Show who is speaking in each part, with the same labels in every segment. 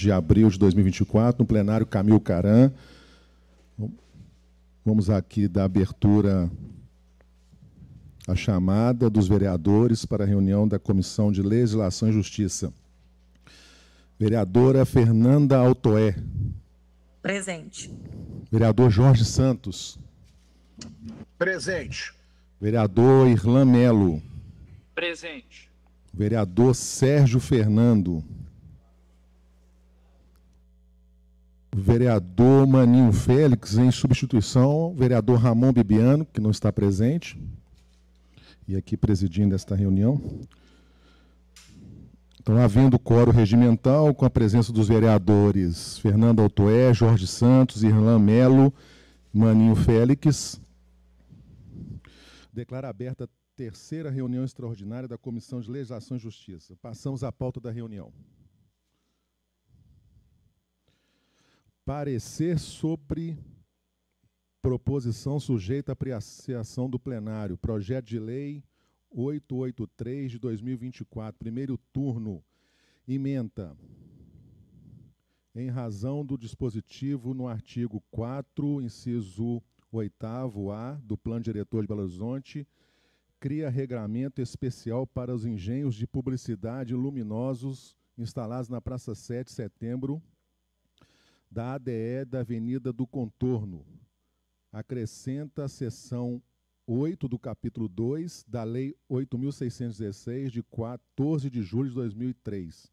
Speaker 1: de abril de 2024, no plenário Camil Caran. Vamos aqui dar abertura à chamada dos vereadores para a reunião da Comissão de Legislação e Justiça. Vereadora Fernanda Altoé. Presente. Vereador Jorge Santos. Presente. Vereador Irlan Melo. Presente. Vereador Sérgio Fernando. Presente. vereador Maninho Félix, em substituição, vereador Ramon Bibiano, que não está presente, e aqui presidindo esta reunião. Então, havendo coro regimental, com a presença dos vereadores Fernando Altoé, Jorge Santos, Irlan Melo, Maninho Félix, declara aberta a terceira reunião extraordinária da Comissão de Legislação e Justiça. Passamos à pauta da reunião. Parecer sobre proposição sujeita à apreciação do plenário. Projeto de lei 883 de 2024, primeiro turno. Emenda. Em razão do dispositivo no artigo 4, inciso 8 A do Plano Diretor de Belo Horizonte, cria regramento especial para os engenhos de publicidade luminosos instalados na Praça 7 de Setembro da ADE da Avenida do Contorno. Acrescenta a seção 8 do capítulo 2 da Lei 8.616, de 14 de julho de 2003.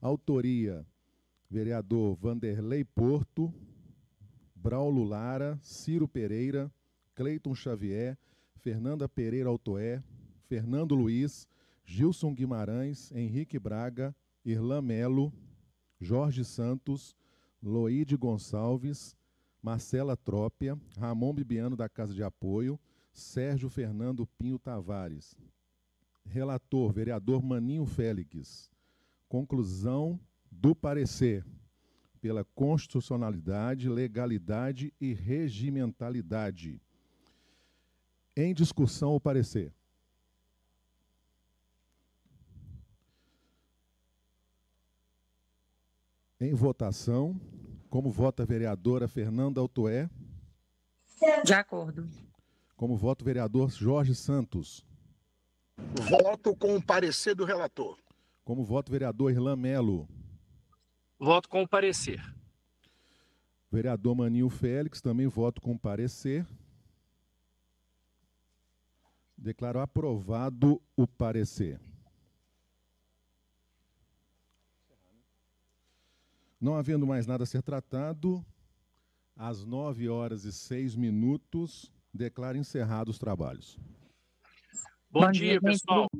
Speaker 1: Autoria: vereador Vanderlei Porto, Braulo Lara, Ciro Pereira, Cleiton Xavier, Fernanda Pereira Altoé, Fernando Luiz, Gilson Guimarães, Henrique Braga, Irlan Melo, Jorge Santos, Loide Gonçalves, Marcela Trópia, Ramon Bibiano da Casa de Apoio, Sérgio Fernando Pinho Tavares. Relator, vereador Maninho Félix. Conclusão do parecer pela constitucionalidade, legalidade e regimentalidade. Em discussão o parecer. Em votação, como vota a vereadora Fernanda Altoé? De acordo. Como vota o vereador Jorge Santos? Voto com o parecer do relator. Como vota o vereador Irlan Melo? Voto com o parecer. Vereador Maninho Félix, também voto com o parecer. Declaro aprovado o parecer. Não havendo mais nada a ser tratado, às 9 horas e 6 minutos, declaro encerrados os trabalhos. Bom, Bom dia, dia, pessoal.